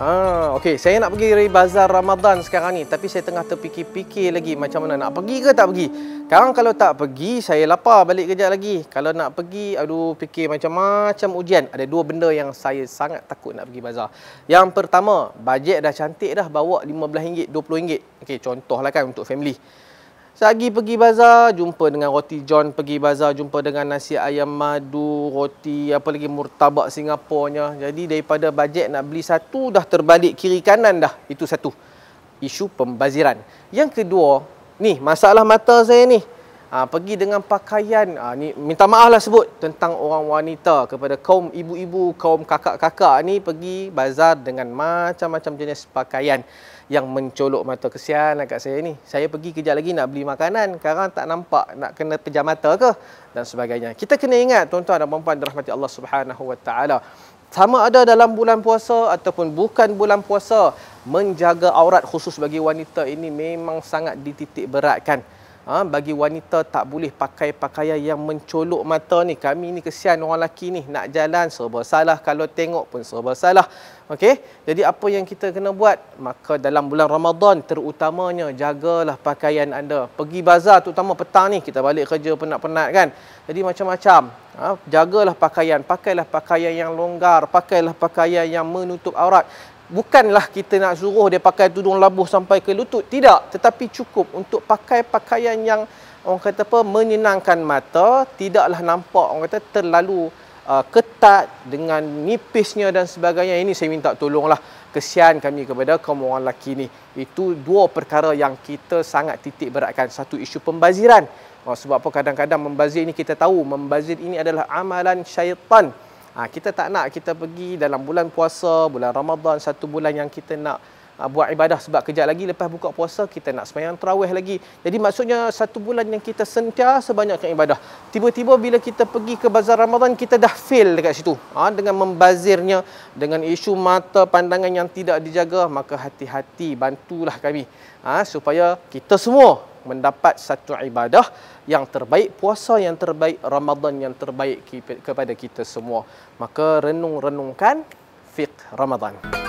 Ah, okey, saya nak pergi dari bazar Ramadan sekarang ni tapi saya tengah terfikir-fikir lagi macam mana nak pergi ke tak pergi. Sekarang kalau tak pergi, saya lapar balik kerja lagi. Kalau nak pergi, aduh fikir macam-macam ujian. Ada dua benda yang saya sangat takut nak pergi bazar. Yang pertama, bajet dah cantik dah bawa RM15, RM20. Okey, contohlah kan untuk family. Sagi pergi bazar, jumpa dengan roti John pergi bazar, jumpa dengan nasi ayam madu, roti apa lagi murtabak Singapurnya. Jadi daripada bajet nak beli satu dah terbalik kiri kanan dah. Itu satu. Isu pembaziran. Yang kedua, ni masalah mata saya ni. Aa, ah, pergi dengan pakaian aa, ah, ni minta maaflah sebut tentang orang wanita kepada kaum ibu-ibu, kaum kakak-kakak ni pergi bazar dengan macam-macam jenis pakaian yang mencolok mata kesian lah kat saya ni. Saya pergi kejap lagi nak beli makanan, sekarang tak nampak nak kena pejam mata ke dan sebagainya. Kita kena ingat tuan-tuan dan puan-puan dirahmati Allah Subhanahu Wa Taala. Sama ada dalam bulan puasa ataupun bukan bulan puasa, menjaga aurat khusus bagi wanita ini memang sangat dititik beratkan ha, bagi wanita tak boleh pakai pakaian yang mencolok mata ni. Kami ni kesian orang lelaki ni nak jalan serba salah kalau tengok pun serba salah. Okay. Jadi apa yang kita kena buat? Maka dalam bulan Ramadan terutamanya jagalah pakaian anda. Pergi bazar terutama petang ni kita balik kerja penat-penat kan. Jadi macam-macam Ha, jagalah pakaian, pakailah pakaian yang longgar, pakailah pakaian yang menutup aurat. Bukanlah kita nak suruh dia pakai tudung labuh sampai ke lutut. Tidak, tetapi cukup untuk pakai pakaian yang orang kata apa menyenangkan mata, tidaklah nampak orang kata terlalu uh, ketat dengan nipisnya dan sebagainya ini saya minta tolonglah kesian kami kepada kaum orang lelaki ni itu dua perkara yang kita sangat titik beratkan satu isu pembaziran uh, sebab apa kadang-kadang membazir ini kita tahu membazir ini adalah amalan syaitan uh, kita tak nak kita pergi dalam bulan puasa bulan Ramadan satu bulan yang kita nak Ah, buat ibadah sebab kejap lagi lepas buka puasa kita nak semayang terawih lagi. Jadi maksudnya satu bulan yang kita sentiasa banyakkan ibadah. Tiba-tiba bila kita pergi ke bazar Ramadan kita dah fail dekat situ. Ha, dengan membazirnya dengan isu mata pandangan yang tidak dijaga maka hati-hati bantulah kami ha, supaya kita semua mendapat satu ibadah yang terbaik puasa yang terbaik Ramadan yang terbaik kepada kita semua maka renung-renungkan fiqh Ramadan.